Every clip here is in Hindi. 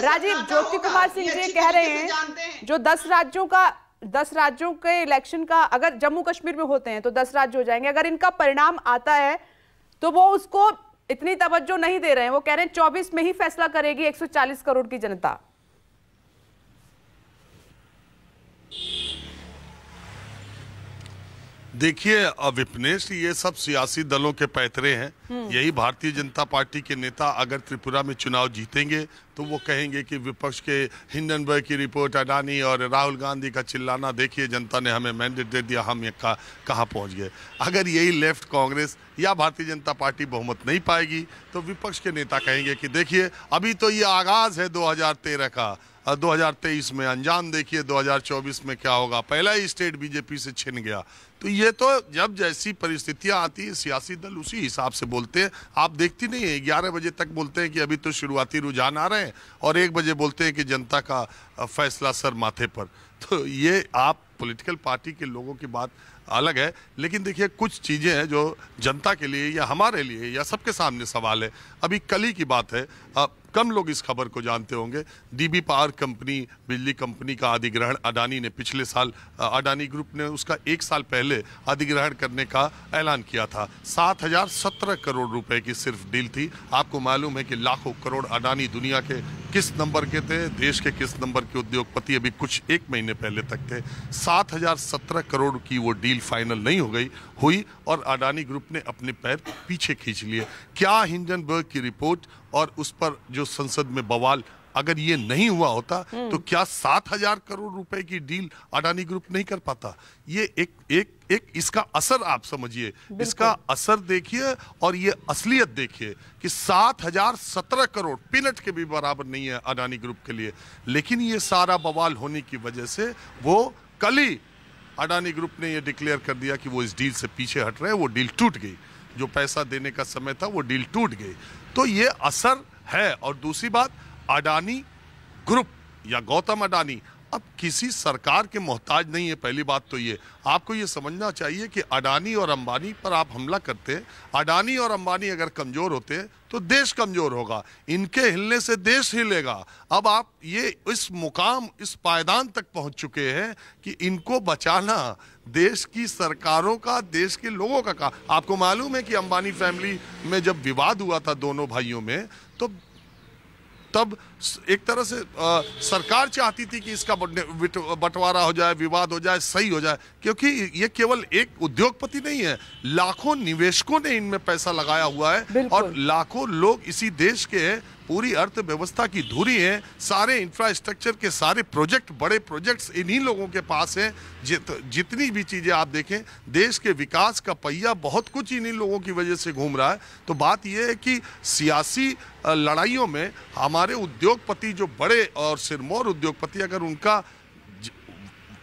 राजीव ज्योति कुमार सिंह जी कह रहे हैं जो दस राज्यों का दस राज्यों के इलेक्शन का अगर जम्मू कश्मीर में होते हैं तो दस राज्य हो जाएंगे अगर इनका परिणाम आता है तो वो उसको इतनी तवज्जो नहीं दे रहे हैं वो कह रहे हैं चौबीस में ही फैसला करेगी 140 करोड़ की जनता देखिए विपनेश ये सब सियासी दलों के पैतरे हैं हम्म। यही भारतीय जनता पार्टी के नेता अगर त्रिपुरा में चुनाव जीतेंगे तो वो कहेंगे कि विपक्ष के हिंडनबर्ग की रिपोर्ट अडानी और राहुल गांधी का चिल्लाना देखिए जनता ने हमें मैंडेट दे दिया हम ये कहाँ कहाँ पहुँच गए अगर यही लेफ्ट कांग्रेस या भारतीय जनता पार्टी बहुमत नहीं पाएगी तो विपक्ष के नेता कहेंगे कि देखिए अभी तो ये आगाज़ है 2013 का 2023 में अनजान देखिए 2024 में क्या होगा पहला ही स्टेट बीजेपी से छिन गया तो ये तो जब जैसी परिस्थितियां आती है सियासी दल उसी हिसाब से बोलते हैं आप देखती नहीं है ग्यारह बजे तक बोलते हैं कि अभी तो शुरुआती रुझान आ रहे हैं हैं और एक बजे बोलते हैं कि जनता का फैसला सर माथे पर तो ये आप पॉलिटिकल पार्टी के लोगों की बात अलग है लेकिन देखिए कुछ चीज़ें हैं जो जनता के लिए या हमारे लिए या सबके सामने सवाल है अभी कल ही की बात है अब कम लोग इस खबर को जानते होंगे डीबी पावर कंपनी बिजली कंपनी का अधिग्रहण अडानी ने पिछले साल अडानी ग्रुप ने उसका एक साल पहले अधिग्रहण करने का ऐलान किया था सात हजार सत्रह करोड़ रुपए की सिर्फ डील थी आपको मालूम है कि लाखों करोड़ अडानी दुनिया के किस नंबर के थे देश के किस नंबर के उद्योगपति अभी कुछ एक महीने पहले तक थे सात हजार सत्रह करोड़ की वो डील फाइनल नहीं हो गई हुई और अडानी ग्रुप ने अपने पैर पीछे खींच लिए क्या हिंजनबर्ग की रिपोर्ट और उस पर जो संसद में बवाल अगर ये नहीं हुआ होता हम्म। तो क्या सात हजार करोड़ रुपए की डील अडानी ग्रुप नहीं कर पाता ये एक एक एक इसका असर आप समझिए इसका असर देखिए और ये असलियत देखिए कि सात हजार सत्रह करोड़ पिनट के भी बराबर नहीं है अडानी ग्रुप के लिए लेकिन ये सारा बवाल होने की वजह से वो कल ही अडानी ग्रुप ने यह डिक्लेयर कर दिया कि वो इस डील से पीछे हट रहे हैं वो डील टूट गई जो पैसा देने का समय था वो डील टूट गई तो ये असर है और दूसरी बात अडानी ग्रुप या गौतम अडानी अब किसी सरकार के मोहताज नहीं है पहली बात तो ये आपको ये समझना चाहिए कि अडानी और अंबानी पर आप हमला करते अडानी और अंबानी अगर कमज़ोर होते तो देश कमज़ोर होगा इनके हिलने से देश हिलेगा अब आप ये इस मुकाम इस पायदान तक पहुंच चुके हैं कि इनको बचाना देश की सरकारों का देश के लोगों का का। आपको मालूम है कि अंबानी फैमिली में जब विवाद हुआ था दोनों भाइयों में तो तब एक तरह से आ, सरकार चाहती थी कि इसका बंटवारा हो जाए विवाद हो जाए सही हो जाए क्योंकि ये केवल एक उद्योगपति नहीं है लाखों निवेशकों ने इनमें पैसा लगाया हुआ है और लाखों लोग इसी देश के पूरी अर्थव्यवस्था की धुरी है सारे इंफ्रास्ट्रक्चर के सारे प्रोजेक्ट बड़े प्रोजेक्ट्स इन्हीं लोगों के पास हैं जित जितनी भी चीज़ें आप देखें देश के विकास का पहिया बहुत कुछ इन्हीं लोगों की वजह से घूम रहा है तो बात यह है कि सियासी लड़ाइयों में हमारे उद्योगपति जो बड़े और सिरमौर उद्योगपति अगर उनका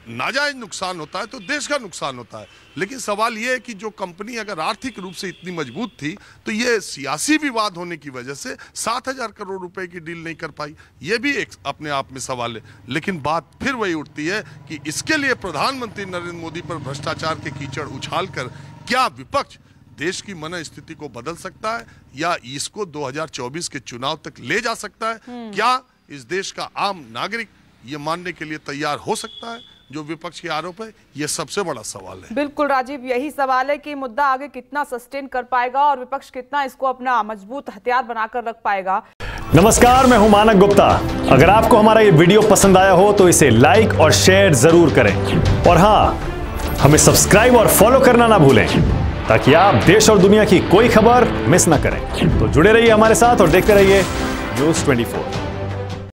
नाजायज नुकसान होता है तो देश का नुकसान होता है लेकिन सवाल यह है कि जो कंपनी अगर आर्थिक रूप से इतनी मजबूत थी तो यह सियासी विवाद होने की वजह से सात हजार करोड़ रुपए की डील नहीं कर पाई यह भी एक अपने आप में सवाल है लेकिन बात फिर वही उठती है कि इसके लिए प्रधानमंत्री नरेंद्र मोदी पर भ्रष्टाचार के कीचड़ उछाल कर क्या विपक्ष देश की मन स्थिति को बदल सकता है या इसको दो के चुनाव तक ले जा सकता है हम्म। क्या इस देश का आम नागरिक ये मानने के लिए तैयार हो सकता है जो विपक्ष के आरोप है ये सबसे बड़ा सवाल है बिल्कुल राजीव यही सवाल है कि मुद्दा आगे कितना सस्टेन कर पाएगा और विपक्ष कितना इसको अपना मजबूत हथियार बनाकर रख पाएगा नमस्कार मैं हूं मानक गुप्ता अगर आपको हमारा ये वीडियो पसंद आया हो तो इसे लाइक और शेयर जरूर करें और हाँ हमें सब्सक्राइब और फॉलो करना ना भूलें ताकि आप देश और दुनिया की कोई खबर मिस ना करें तो जुड़े रहिए हमारे साथ और देखते रहिए न्यूज ट्वेंटी